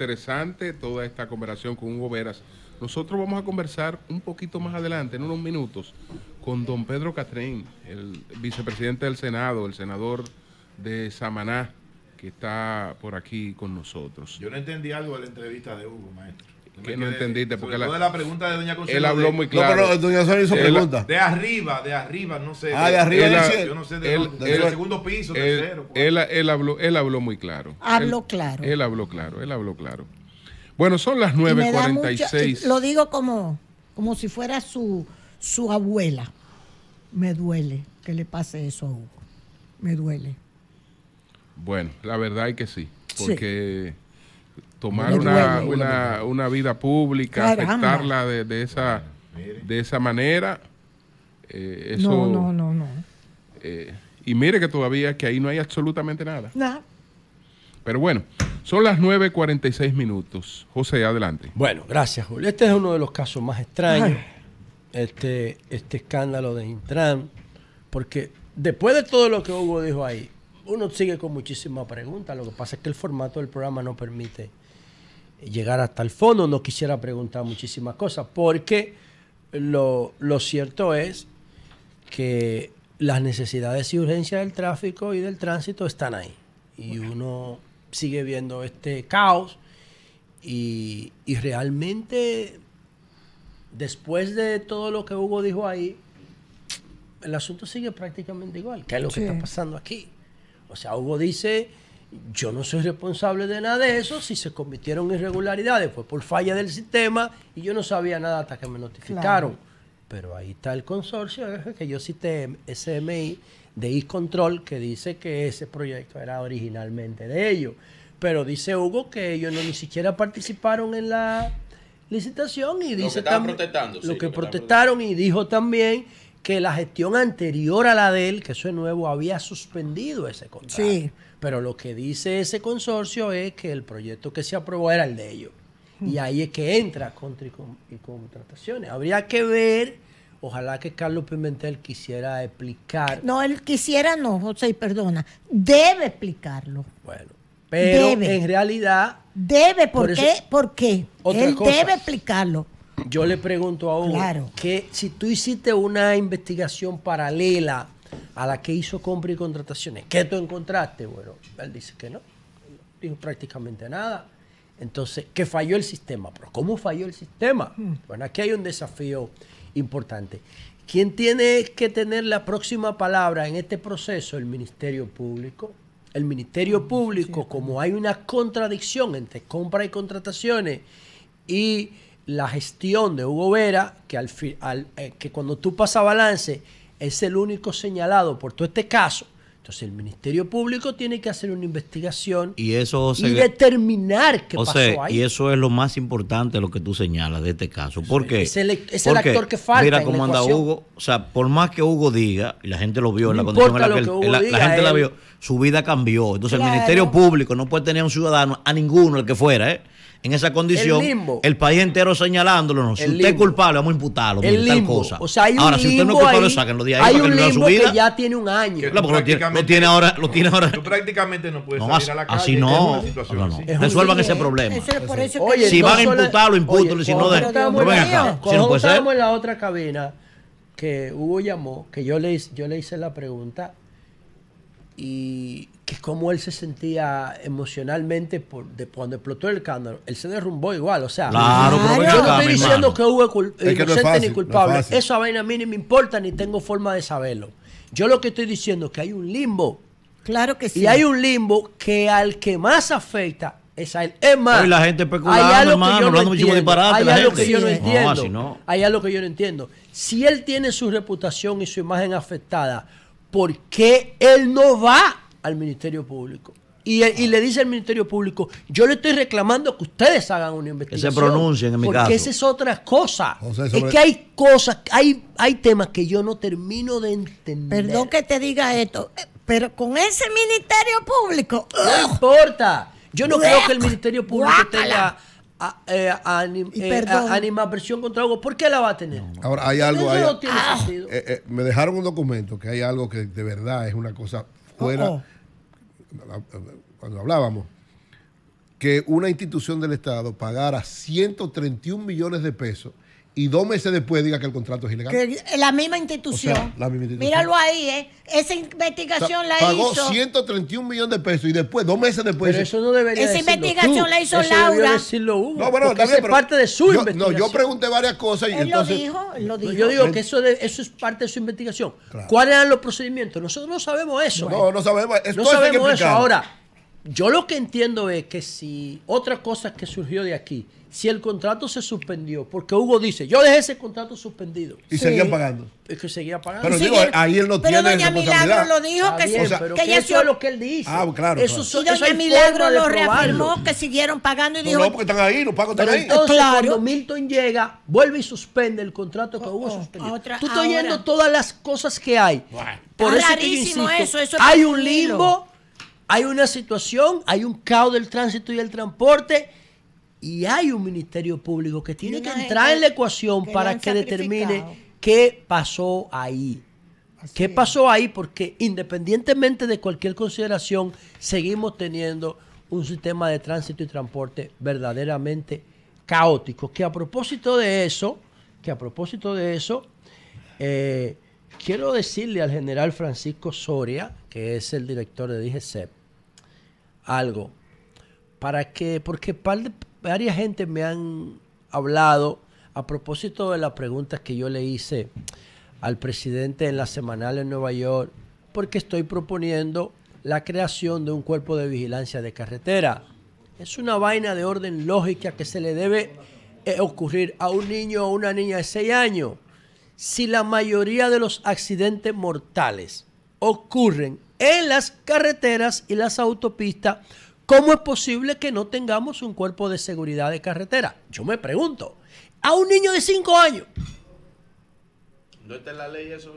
interesante toda esta conversación con Hugo Veras. Nosotros vamos a conversar un poquito más adelante, en unos minutos, con don Pedro Catrín, el vicepresidente del Senado, el senador de Samaná, que está por aquí con nosotros. Yo no entendí algo de la entrevista de Hugo, maestro. Que no entendiste. Porque la, la pregunta de Doña Consuelo. Él habló muy claro. No, pero Doña Consuelo hizo pregunta. De arriba, de arriba, no sé. Ah, de, arriba. yo no sé, de, el segundo piso, tercero. Él, él, habló, muy claro. Habló claro. Él habló claro, él habló claro. Bueno, son las 9.46. Lo digo como, si fuera su, abuela. Me duele que le pase eso a Hugo. Me duele. Bueno, la verdad es que sí. Porque tomar una, vida pública, afectarla de, esa, ah, de esa manera. Eh, eso, no, no, no, no. Eh, y mire que todavía que ahí no hay absolutamente nada. Nada. Pero bueno, son las 9.46 minutos. José, adelante. Bueno, gracias, Julio. Este es uno de los casos más extraños, este, este escándalo de Intran, porque después de todo lo que Hugo dijo ahí, uno sigue con muchísimas preguntas. Lo que pasa es que el formato del programa no permite llegar hasta el fondo. No quisiera preguntar muchísimas cosas, porque lo, cierto es que las necesidades y urgencias del tráfico y del tránsito están ahí. Y uno sigue viendo este caos y, realmente después de todo lo que Hugo dijo ahí, el asunto sigue prácticamente igual. ¿Qué es lo que está pasando aquí? O sea, Hugo dice, yo no soy responsable de nada de eso, si se convirtieron irregularidades fue por falla del sistema y yo no sabía nada hasta que me notificaron. Pero ahí está el consorcio que yo cité, SMI, de Control que dice que ese proyecto era originalmente de ellos. Pero dice Hugo que ellos no ni siquiera participaron en la licitación y dice lo protestando, lo que protestaron y dijo también que la gestión anterior a la de él, que eso es nuevo, había suspendido ese contrato. Sí. Pero lo que dice ese consorcio es que el proyecto que se aprobó era el de ellos. Y mm. ahí es que entra contra y, contrataciones. Habría que ver, ojalá que Carlos Pimentel quisiera explicar. No, él quisiera no, José, perdona. Debe explicarlo. Bueno, pero en realidad... Debe, ¿por, qué? ¿Por qué? Él debe explicarlo. Yo le pregunto a Hugo que si tú hiciste una investigación paralela a la que hizo compra y contrataciones, ¿qué tú encontraste? Bueno, él dice que no, no dijo prácticamente nada. Entonces, ¿qué falló el sistema. Pero ¿cómo falló el sistema? Hmm. Bueno, aquí hay un desafío importante. ¿Quién tiene que tener la próxima palabra en este proceso? El Ministerio Público. El Ministerio mm, Público, como hay una contradicción entre compra y contrataciones y la gestión de Hugo Vera, que, al, al eh, que cuando tú pasas balance es el único señalado por todo este caso. Entonces el Ministerio Público tiene que hacer una investigación y, eso, determinar qué ahí. Y eso es lo más importante, lo que tú señalas de este caso. porque Es el, actor que falta. Mira cómo anda Hugo. O sea, por más que Hugo diga, y la gente lo vio, en la condición la la, gente la vio, su vida cambió. Entonces el Ministerio Público no puede tener un ciudadano, a ninguno, el que fuera, ¿eh? en esa condición, el, país entero señalándolo. si usted es culpable, vamos a imputarlo. Tal cosa. O sea, hay un ahora, si usted no es culpable, ahí, de ahí. Hay un limbo que ya tiene un año. lo, tiene, tiene, ahora. Lo tiene ahora. Tú prácticamente no puedes salir a la calle. Así no. Resuelvan ese problema. si van a imputarlo, impútenlo. Si no, ven acá. Si no puede en la otra cabina que Hugo llamó, que yo le, yo le hice la pregunta y que cómo él se sentía emocionalmente cuando explotó el escándalo, él se derrumbó igual, o sea, yo no estoy diciendo que hubo ni culpable, Eso vaina a mí ni me importa ni tengo forma de saberlo. Yo lo que estoy diciendo es que hay un limbo. Claro que sí. Y hay un limbo que al que más afecta es a él. Es más, la gente hay algo que yo no entiendo. Hay algo que yo no entiendo. Si él tiene su reputación y su imagen afectada, ¿por qué él no va al Ministerio Público. Y, le dice al Ministerio Público, yo le estoy reclamando que ustedes hagan una investigación. Que se pronuncien porque esa es otra cosa. Es que hay cosas, hay, hay temas que yo no termino de entender. Perdón que te diga esto, eh, pero con ese Ministerio Público... No importa. Yo no creo que el Ministerio Público tenga... eh, eh contra algo, ¿por qué la va a tener? Ahora, hay algo. no tiene ah. sentido. Eh, me dejaron un documento que hay algo que de verdad es una cosa fuera oh, oh. cuando hablábamos, que una institución del Estado pagara 131 millones de pesos y dos meses después diga que el contrato es ilegal. la, misma institución. Míralo ahí, ¿eh? Esa investigación la hizo. Pagó 131 millones de pesos y después, dos meses después. Pero eso no debería Esa investigación la hizo Laura. Decirlo no, bueno, también, es parte de su investigación. No, yo pregunté varias cosas y él entonces. Lo dijo, él lo dijo. Yo digo que eh, eso, eso es parte de su investigación. ¿Cuáles eran los procedimientos? Nosotros no sabemos eso. No, ¿eh? no sabemos. no sabemos eso. Ahora, yo lo que entiendo es que si otra cosa que surgió de aquí, si el contrato se suspendió, porque Hugo dice, yo dejé ese contrato suspendido. Y seguían pagando. Es que seguía pagando. Pero ahí él no pero Doña Milagro lo dijo que, se, o que, que eso es lo que él dice. Ah, claro. Eso, claro. Y Doña Milagro lo reafirmó que siguieron pagando y dijo. No, porque están ahí, los pagos están ahí. Entonces, claro. cuando Milton llega, vuelve y suspende el contrato que oh, Hugo oh, suspendió. Tú estás oyendo todas las cosas que hay. Por ah, eso rarísimo eso, eso. Hay un limbo hay una situación, hay un caos del tránsito y el transporte y hay un ministerio público que tiene que entrar en la ecuación para que determine qué pasó ahí. ¿Qué pasó ahí? Porque independientemente de cualquier consideración, seguimos teniendo un sistema de tránsito y transporte verdaderamente caótico. Que a propósito de eso, que a propósito de eso, eh, quiero decirle al general Francisco Soria, que es el director de DGCEP, algo. ¿Para que Porque varias gente me han hablado a propósito de las preguntas que yo le hice al presidente en la semanal en Nueva York, porque estoy proponiendo la creación de un cuerpo de vigilancia de carretera. Es una vaina de orden lógica que se le debe eh, ocurrir a un niño o una niña de 6 años. Si la mayoría de los accidentes mortales ocurren en las carreteras y las autopistas, ¿cómo es posible que no tengamos un cuerpo de seguridad de carretera? Yo me pregunto, a un niño de 5 años. ¿No está en la ley eso,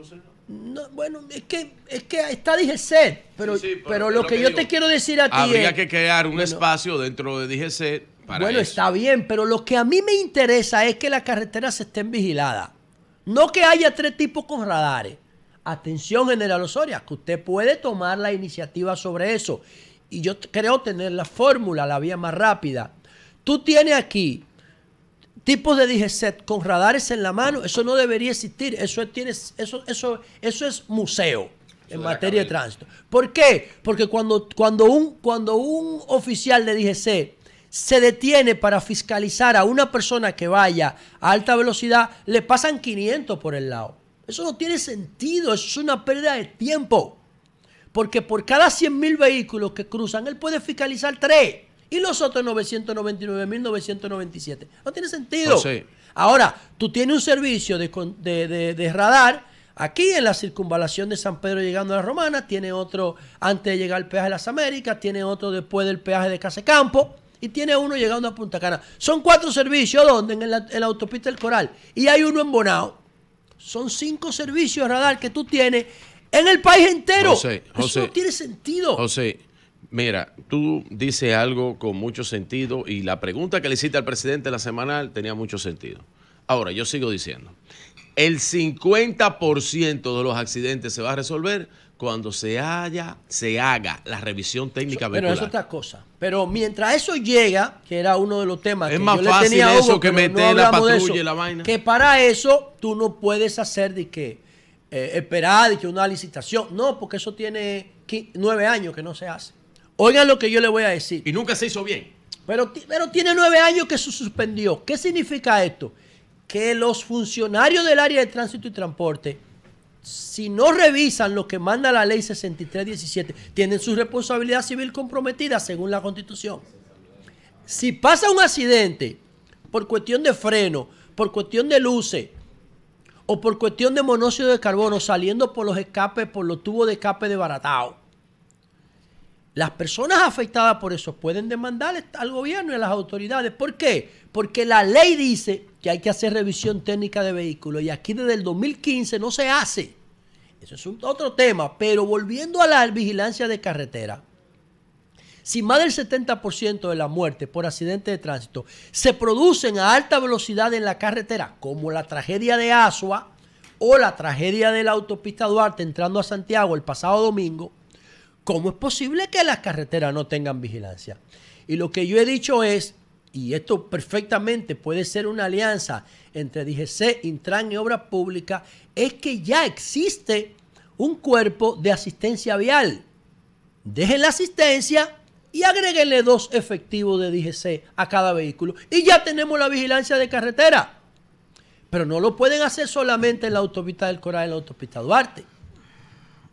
No, bueno, es que, es que está DGC, pero, pero, lo, que, yo te quiero decir a ti Habría que crear un espacio dentro de DGC para Bueno, está bien, pero lo que a mí me interesa es que las carreteras estén vigiladas. No que haya tres tipos con radares. Atención, general Osoria, que usted puede tomar la iniciativa sobre eso. Y yo creo tener la fórmula, la vía más rápida. Tú tienes aquí tipos de DGC con radares en la mano. Eso no debería existir. Eso, tienes, eso, eso, eso es museo en materia de tránsito. ¿Por qué? Porque cuando, cuando, un, cuando un oficial de DGC se detiene para fiscalizar a una persona que vaya a alta velocidad, le pasan 500 por el lado. Eso no tiene sentido, es una pérdida de tiempo. Porque por cada mil vehículos que cruzan, él puede fiscalizar tres Y los otros 999.997. No tiene sentido. Oh, Ahora, tú tienes un servicio de, radar aquí en la circunvalación de San Pedro llegando a la Romana. Tiene otro antes de llegar al peaje de las Américas. Tiene otro después del peaje de Casecampo. Y tiene uno llegando a Punta Cana. Son cuatro servicios donde en la, en la autopista del Coral. Y hay uno en Bonao son cinco servicios radar que tú tienes en el país entero. José, José, no tiene sentido. José, mira, tú dices algo con mucho sentido y la pregunta que le hiciste al presidente la semanal tenía mucho sentido. Ahora, yo sigo diciendo, el 50% de los accidentes se va a resolver cuando se haya, se haga la revisión técnica vehicular. Pero es otra cosa. Pero mientras eso llega, que era uno de los temas que yo le tenía eso que meter la patrulla la vaina. Que para eso tú no puedes hacer de que eh, esperar de que una licitación. No, porque eso tiene nueve años que no se hace. Oigan lo que yo le voy a decir. Y nunca se hizo bien. Pero, pero tiene nueve años que se suspendió. ¿Qué significa esto? que los funcionarios del área de tránsito y transporte, si no revisan lo que manda la ley 6317, tienen su responsabilidad civil comprometida según la constitución. Si pasa un accidente por cuestión de freno, por cuestión de luces o por cuestión de monóxido de carbono saliendo por los escapes, por los tubos de escape de baratao, las personas afectadas por eso pueden demandar al gobierno y a las autoridades. ¿Por qué? Porque la ley dice que hay que hacer revisión técnica de vehículos y aquí desde el 2015 no se hace. Eso es otro tema, pero volviendo a la vigilancia de carretera, si más del 70% de las muertes por accidente de tránsito se producen a alta velocidad en la carretera, como la tragedia de Asua o la tragedia de la autopista Duarte entrando a Santiago el pasado domingo, ¿cómo es posible que las carreteras no tengan vigilancia? Y lo que yo he dicho es y esto perfectamente puede ser una alianza entre DGC, Intran y Obras Públicas, es que ya existe un cuerpo de asistencia vial. Dejen la asistencia y agréguenle dos efectivos de DGC a cada vehículo. Y ya tenemos la vigilancia de carretera. Pero no lo pueden hacer solamente en la autopista del Coral, en la autopista Duarte.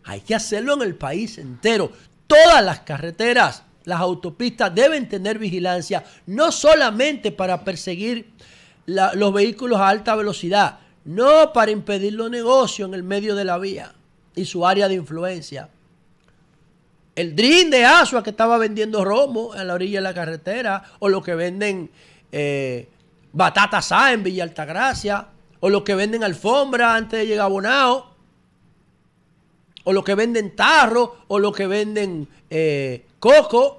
Hay que hacerlo en el país entero. Todas las carreteras las autopistas deben tener vigilancia, no solamente para perseguir los vehículos a alta velocidad, no para impedir los negocios en el medio de la vía y su área de influencia. El DRIN de Asua que estaba vendiendo romo en la orilla de la carretera, o lo que venden batatas eh, batata sá en Villa Altagracia, o los que venden alfombra antes de llegar a Bonao, o los que venden tarro, o los que venden eh, coco,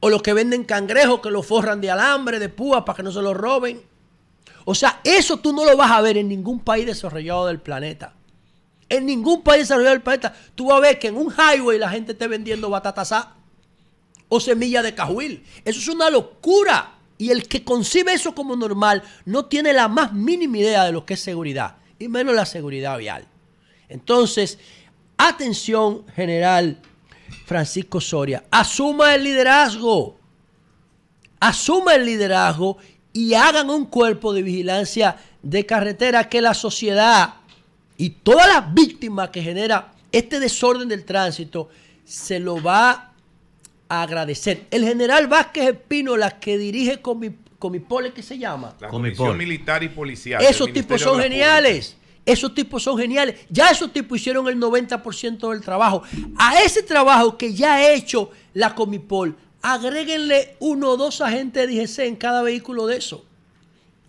o los que venden cangrejos que los forran de alambre, de púa, para que no se los roben. O sea, eso tú no lo vas a ver en ningún país desarrollado del planeta. En ningún país desarrollado del planeta. Tú vas a ver que en un highway la gente esté vendiendo batatasá o semilla de cajuil. Eso es una locura. Y el que concibe eso como normal no tiene la más mínima idea de lo que es seguridad. Y menos la seguridad vial. Entonces, atención general Francisco Soria, asuma el liderazgo. Asuma el liderazgo y hagan un cuerpo de vigilancia de carretera que la sociedad y todas las víctimas que genera este desorden del tránsito se lo va a agradecer. El general Vázquez la que dirige con mi pole que se llama? La Comisión Militar y Policial. Esos tipos son geniales. Esos tipos son geniales. Ya esos tipos hicieron el 90% del trabajo. A ese trabajo que ya ha hecho la Comipol, agréguenle uno o dos agentes de DGC en cada vehículo de eso.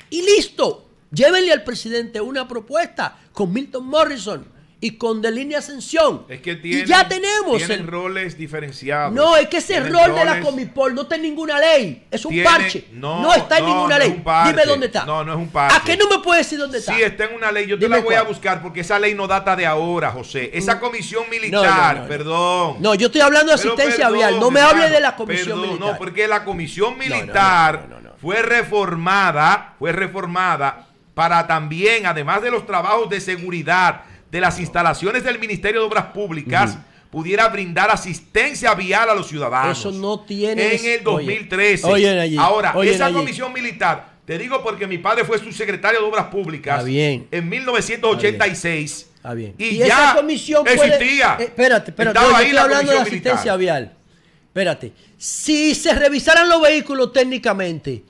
Y listo. Llévenle al presidente una propuesta con Milton Morrison y con de línea ascensión. Es que tienen, y ya tenemos tienen roles diferenciados. No, es que ese rol de la Comipol no está en ninguna ley. Es un parche. No, está en ninguna ley. Dime dónde está. No, no es un parche. ¿A qué no me puedes decir dónde está? Sí, está en una ley. Yo te la voy a buscar porque esa ley no data de ahora, José. Esa mm. comisión militar, perdón. No, yo estoy hablando de asistencia vial. No me hable de la comisión militar. No, porque la comisión militar fue reformada, fue reformada para también, además de los trabajos de seguridad de las instalaciones del Ministerio de Obras Públicas pudiera brindar asistencia vial a los ciudadanos. Eso no tiene. En el 2013. Ahora, esa comisión militar, te digo porque mi padre fue subsecretario de Obras Públicas en 1986. Está bien. Y, ya esa comisión existía. Eh, espérate, espérate. Estaba hablando de asistencia vial. Espérate. Si se revisaran los vehículos técnicamente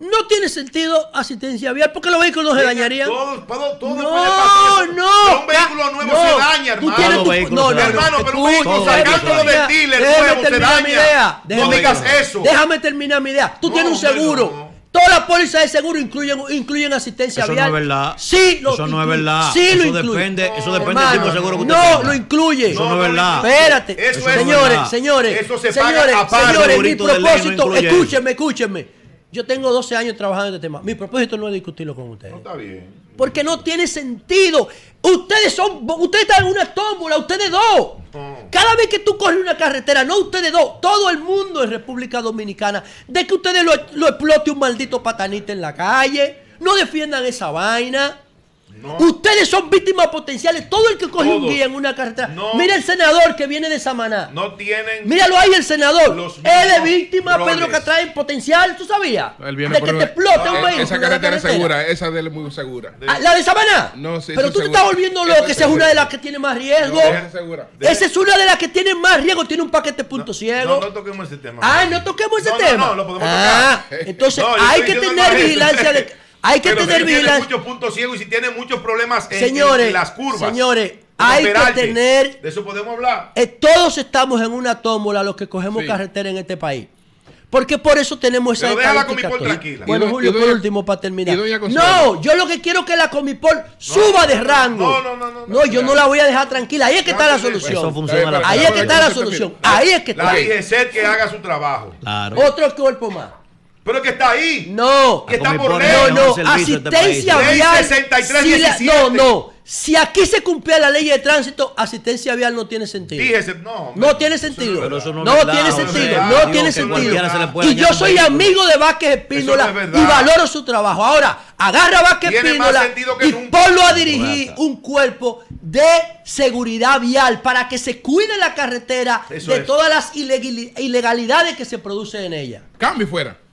no tiene sentido asistencia vial porque los vehículos no se dañarían. Todos, todos, todos no, no. un vehículo nuevo se daña, hermano. Tú tienes tu, no, no, hermano, pero un vehículo sacándolo del dealer nuevo se daña. no digas eso. Déjame terminar mi idea. Tú tienes un seguro. Todas las pólizas de seguro incluyen, incluyen asistencia eso vial. Eso no es verdad. Sí, lo eso no es verdad. Sí, eso lo depende, eso depende del tipo de seguro que usted No, lo incluye. Eso no, es verdad. Espérate. Eso señores, es verdad. señores, Eso se señores, paga aparte. Señores, mi propósito, escúchenme, escúchenme. Yo tengo 12 años trabajando en este tema. Mi propósito no es discutirlo con ustedes. No está bien. Porque no tiene sentido. Ustedes son, ustedes están en una tómbola, ustedes dos. Cada vez que tú corres una carretera, no ustedes dos, todo el mundo en República Dominicana, de que ustedes lo, lo explote un maldito patanita en la calle, no defiendan esa vaina. Ustedes son víctimas potenciales. Todo el que coge un guía en una carretera. Mira el senador que viene de Samaná. No tienen. Míralo ahí, el senador. Él es víctima, Pedro Pedro Catrae, potencial. ¿Tú sabías? de que te explote un ah, vehículo. Esa carretera es segura. Esa de él es muy segura. Ah, ¿La de Samaná? No, sí. Pero tú te estás volviendo loco. Esa es, una de las que tiene más riesgo. esa es una de las que tiene más riesgo. Tiene un paquete punto ciego. No, toquemos ese tema. Ah, no toquemos ese tema. No, no, lo podemos tocar. Ah, entonces hay que tener vigilancia de. Hay que Pero tener si Tiene muchos puntos ciegos y si tiene muchos problemas en, las curvas. Señores, hay que tener. De eso podemos hablar. Eh, todos estamos en una tómbola los que cogemos carretera en este país. Porque por eso tenemos esa la Comipol tranquila. Bueno, Julio, por último, para terminar. No, yo lo que quiero es que la Comipol suba de rango. No, no, no. No, yo no la voy a dejar tranquila. Ahí es que está la solución. Ahí es que está la solución. Ahí es que está. La ser que haga su trabajo. Otro cuerpo más. Pero que está ahí. No. Que ah, está por este ley. No, no. Asistencia vial. no, no. Si aquí se cumple la ley de tránsito, asistencia vial no tiene sentido. no. no tiene sentido. no, tiene sentido. No, tiene sentido. Y yo soy amigo de Vázquez Espíndola y valoro su trabajo. Ahora, agarra a Vázquez Espíndola y ponlo a dirigir un cuerpo de seguridad vial para que se cuide la carretera de todas las ilegalidades que se producen en ella. Cambio fuera.